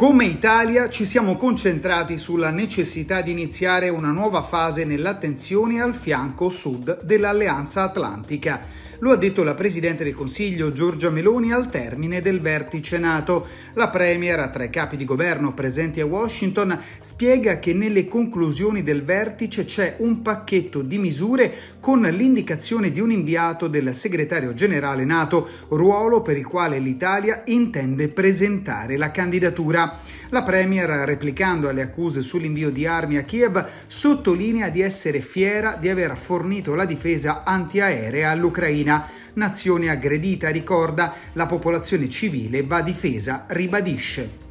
Come Italia ci siamo concentrati sulla necessità di iniziare una nuova fase nell'attenzione al fianco sud dell'Alleanza Atlantica lo ha detto la Presidente del Consiglio Giorgia Meloni al termine del vertice NATO. La Premier, tra i capi di governo presenti a Washington, spiega che nelle conclusioni del vertice c'è un pacchetto di misure con l'indicazione di un inviato del segretario generale NATO, ruolo per il quale l'Italia intende presentare la candidatura. La Premier, replicando alle accuse sull'invio di armi a Kiev, sottolinea di essere fiera di aver fornito la difesa antiaerea all'Ucraina. Ucraina, nazione aggredita, ricorda, la popolazione civile va difesa, ribadisce.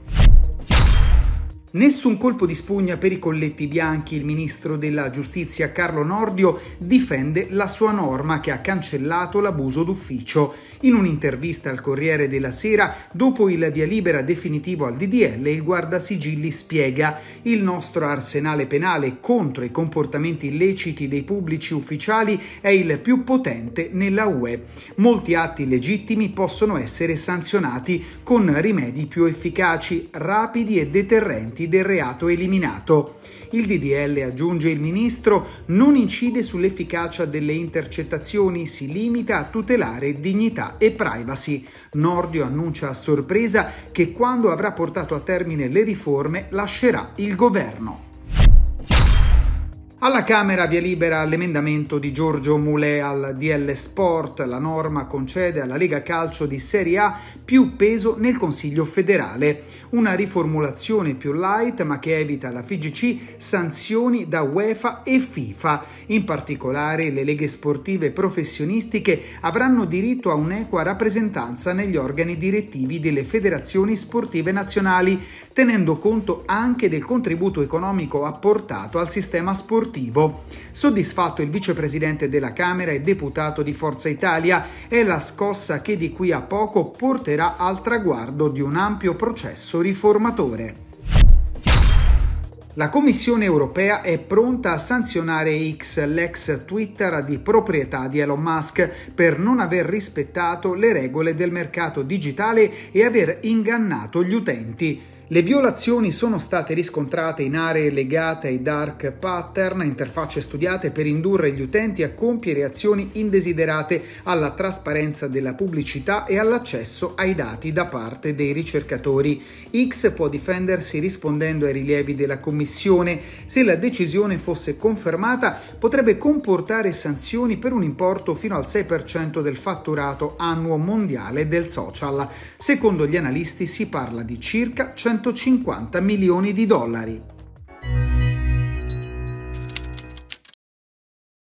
Nessun colpo di spugna per i colletti bianchi, il ministro della giustizia Carlo Nordio difende la sua norma che ha cancellato l'abuso d'ufficio. In un'intervista al Corriere della Sera, dopo il via libera definitivo al DDL, il guardasigilli spiega il nostro arsenale penale contro i comportamenti illeciti dei pubblici ufficiali è il più potente nella UE. Molti atti legittimi possono essere sanzionati con rimedi più efficaci, rapidi e deterrenti elementi del reato eliminato. Il DDL, aggiunge il ministro, non incide sull'efficacia delle intercettazioni, si limita a tutelare dignità e privacy. Nordio annuncia a sorpresa che quando avrà portato a termine le riforme lascerà il governo. Alla Camera via libera l'emendamento di Giorgio Mulè al DL Sport. La norma concede alla Lega Calcio di Serie A più peso nel Consiglio federale. Una riformulazione più light ma che evita alla FIGC sanzioni da UEFA e FIFA. In particolare le leghe sportive professionistiche avranno diritto a un'equa rappresentanza negli organi direttivi delle federazioni sportive nazionali, tenendo conto anche del contributo economico apportato al sistema sportivo Esecutivo. Soddisfatto il vicepresidente della Camera e deputato di Forza Italia è la scossa che di qui a poco porterà al traguardo di un ampio processo riformatore. La Commissione europea è pronta a sanzionare X, l'ex Twitter di proprietà di Elon Musk, per non aver rispettato le regole del mercato digitale e aver ingannato gli utenti. Le violazioni sono state riscontrate in aree legate ai dark pattern, interfacce studiate per indurre gli utenti a compiere azioni indesiderate alla trasparenza della pubblicità e all'accesso ai dati da parte dei ricercatori. X può difendersi rispondendo ai rilievi della Commissione. Se la decisione fosse confermata, potrebbe comportare sanzioni per un importo fino al 6% del fatturato annuo mondiale del social. Secondo gli analisti si parla di circa 100 150 milioni di dollari.